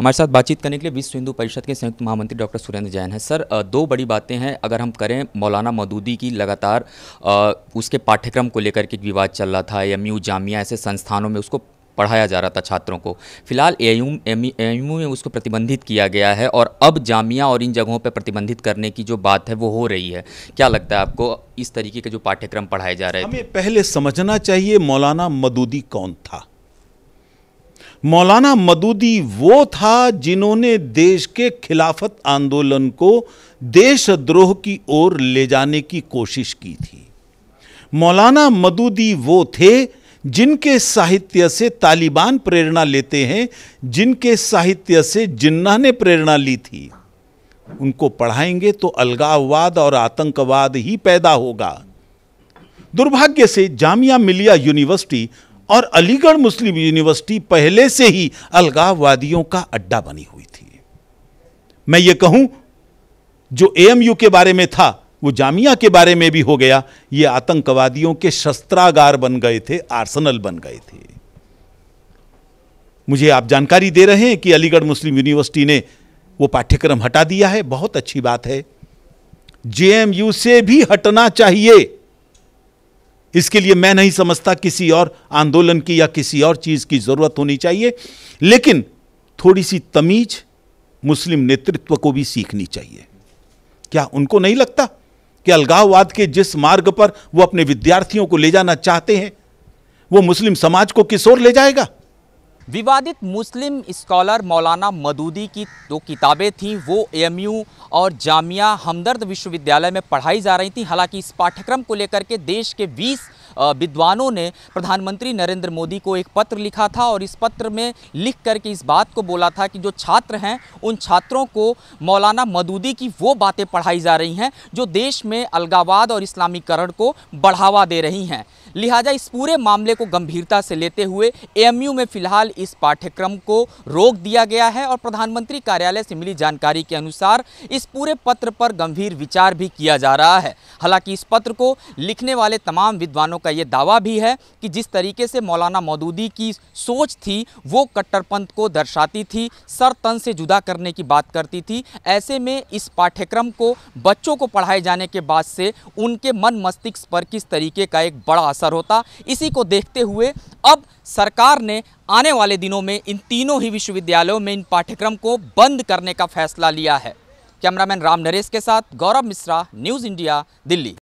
हमारे साथ बातचीत करने के लिए विश्व हिंदू परिषद के संयुक्त महामंत्री डॉक्टर सुरेंद्र जैन हैं सर दो बड़ी बातें हैं अगर हम करें मौलाना मदूदी की लगातार उसके पाठ्यक्रम को लेकर के विवाद चल रहा था एम जामिया ऐसे संस्थानों में उसको पढ़ाया जा रहा था छात्रों को फिलहाल एयू एम में उसको प्रतिबंधित किया गया है और अब जामिया और इन जगहों पर प्रतिबंधित करने की जो बात है वो हो रही है क्या लगता है आपको इस तरीके के जो पाठ्यक्रम पढ़ाए जा रहे हैं हमें पहले समझना चाहिए मौलाना मदूदी कौन था मौलाना मदूदी वो था जिन्होंने देश के खिलाफत आंदोलन को देशद्रोह की ओर ले जाने की कोशिश की थी मौलाना मदूदी वो थे जिनके साहित्य से तालिबान प्रेरणा लेते हैं जिनके साहित्य से जिन्ना ने प्रेरणा ली थी उनको पढ़ाएंगे तो अलगाववाद और आतंकवाद ही पैदा होगा दुर्भाग्य से जामिया मिलिया यूनिवर्सिटी और अलीगढ़ मुस्लिम यूनिवर्सिटी पहले से ही अलगाववादियों का अड्डा बनी हुई थी मैं ये कहूं जो एएमयू के बारे में था वो जामिया के बारे में भी हो गया ये आतंकवादियों के शस्त्रागार बन गए थे आर्सनल बन गए थे मुझे आप जानकारी दे रहे हैं कि अलीगढ़ मुस्लिम यूनिवर्सिटी ने वो पाठ्यक्रम हटा दिया है बहुत अच्छी बात है जेएमयू से भी हटना चाहिए इसके लिए मैं नहीं समझता किसी और आंदोलन की या किसी और चीज़ की ज़रूरत होनी चाहिए लेकिन थोड़ी सी तमीज मुस्लिम नेतृत्व को भी सीखनी चाहिए क्या उनको नहीं लगता कि अलगाववाद के जिस मार्ग पर वो अपने विद्यार्थियों को ले जाना चाहते हैं वो मुस्लिम समाज को किस ओर ले जाएगा विवादित मुस्लिम स्कॉलर मौलाना मदूदी की दो किताबें थीं वो एएमयू और जामिया हमदर्द विश्वविद्यालय में पढ़ाई जा रही थी हालांकि इस पाठ्यक्रम को लेकर के देश के विद्वानों ने प्रधानमंत्री नरेंद्र मोदी को एक पत्र लिखा था और इस पत्र में लिख करके इस बात को बोला था कि जो छात्र हैं उन छात्रों को मौलाना मदूदी की वो बातें पढ़ाई जा रही हैं जो देश में अलगावाद और इस्लामीकरण को बढ़ावा दे रही हैं लिहाजा इस पूरे मामले को गंभीरता से लेते हुए एएमयू में फिलहाल इस पाठ्यक्रम को रोक दिया गया है और प्रधानमंत्री कार्यालय से मिली जानकारी के अनुसार इस पूरे पत्र पर गंभीर विचार भी किया जा रहा है हालांकि इस पत्र को लिखने वाले तमाम विद्वानों का का ये दावा भी है कि जिस तरीके से मौलाना मौदूदी की सोच थी वो कट्टरपंथ को दर्शाती थी सर तन से जुदा करने की बात करती थी ऐसे में इस पाठ्यक्रम को बच्चों को पढ़ाए जाने के बाद से उनके मन मस्तिष्क पर किस तरीके का एक बड़ा असर होता इसी को देखते हुए अब सरकार ने आने वाले दिनों में इन तीनों ही विश्वविद्यालयों में इन पाठ्यक्रम को बंद करने का फैसला लिया है कैमरामैन राम नरेश के साथ गौरव मिश्रा न्यूज़ इंडिया दिल्ली